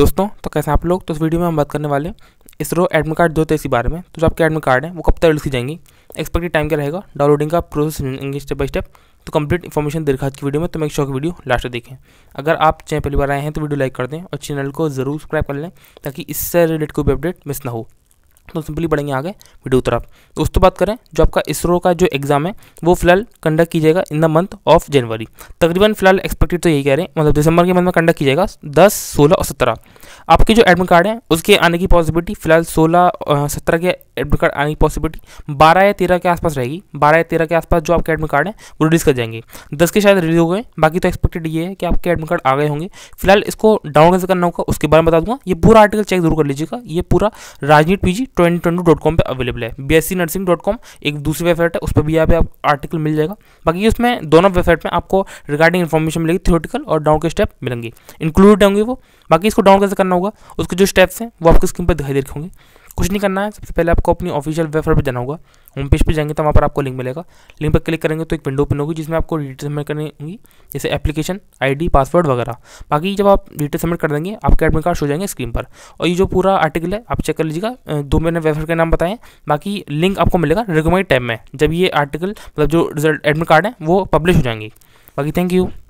दोस्तों तो कैसे आप लोग तो इस वीडियो में हम बात करने वाले इसरो एडमिट कार्ड दो तेईस इसी बारे में तो जो आपके एडमिट कार्ड है वो कब तक लिखी जाएंगी एक्सपेक्टेड टाइम क्या रहेगा डाउनलोडिंग का प्रोसेस लेंगे स्टेप बाय स्टेप तो कंप्लीट इन्फॉर्मेशन दे रखा की वीडियो में तो मैं एक शौक वीडियो लास्ट देखें अगर आप चैनल पहली बार आए हैं तो वीडियो लाइक कर दें और चैनल को जरूर सब्सक्राइब कर लें ताकि इससे रिलेटेड कोई भी अपडेट मिस ना हो तो सिंपली बढ़ेंगे आगे वीडियो उतरा उस तो बात करें जो आपका इसरो का जो एग्ज़ाम है वो फिलहाल कंडक्ट की जाएगा in the month of January तकरीबन फिलहाल एक्सपेक्टेड तो यही कह रहे हैं मतलब दिसंबर के मंथ में कंडक्ट की जाएगा दस सोलह और सत्रह आपके जो एडमिट कार्ड हैं उसके आने की पॉसिबिलिटी फिलहाल सोलह सत्रह के एडमिट कार्ड आने की पॉसिबिलिटी बारह या तेरह के आसपास रहेगी बारह या तेरह के आसपास जो आपके एडमिट कार्ड हैं वो रिलीज़ कर जाएंगे दस के शायद रिलीज हो गए बाकी तो एक्सपेक्टेड ये है कि आपके एडमिट कार्ड आ गए होंगे फिलहाल इसको डाउनलोड कैसे करना होगा उसके बारे में बता दूंगा ये पूरा आर्टिकल चेक जरूर कर लीजिएगा ये पूरा राजनीति PG twenty twenty dot com पर अवेलेबल है B S C nursing dot com एक दूसरी वेबसाइट है उस पर भी यहाँ पे आप आर्टिकल मिल जाएगा बाकी उसमें दोनों वेबसाइट में आपको रिगार्डिंग इन्फॉर्मेशन मिलेगी थियोटिकल और डाउन के स्टेप मिलेंगे इंक्लूडेड होंगे वो बाकी इसको डाउन कैसे करना होगा उसके जो स्टेप्स हैं वो आपको स्क्रीन पर दिखाई दे रखे होंगे कुछ नहीं करना है सबसे पहले आपको अपनी ऑफिशियल वेबसाइट पर जाना होगा होम पेज पर जाएंगे तो वहाँ पर आपको लिंक मिलेगा लिंक पर क्लिक करेंगे तो एक विंडो ओपन होगी जिसमें आपको डिटेल सबमिट करनी होगी जैसे एप्लीकेशन आईडी पासवर्ड वगैरह बाकी जब आप डिटेल सबमिट कर देंगे आपके एडमिट कार्ड हो जाएंगे स्क्रीन पर और ये जो पूरा आर्टिकल है आप चेक कर लीजिएगा दो मैंने वेबसाइट का नाम बताएं बाकी लिंक आपको मिलेगा रिकमेंड टाइम में जब ये आर्टिकल मतलब जो रिजल्ट एडमिट कार्ड है वो पब्लिश हो जाएंगे बाकी थैंक यू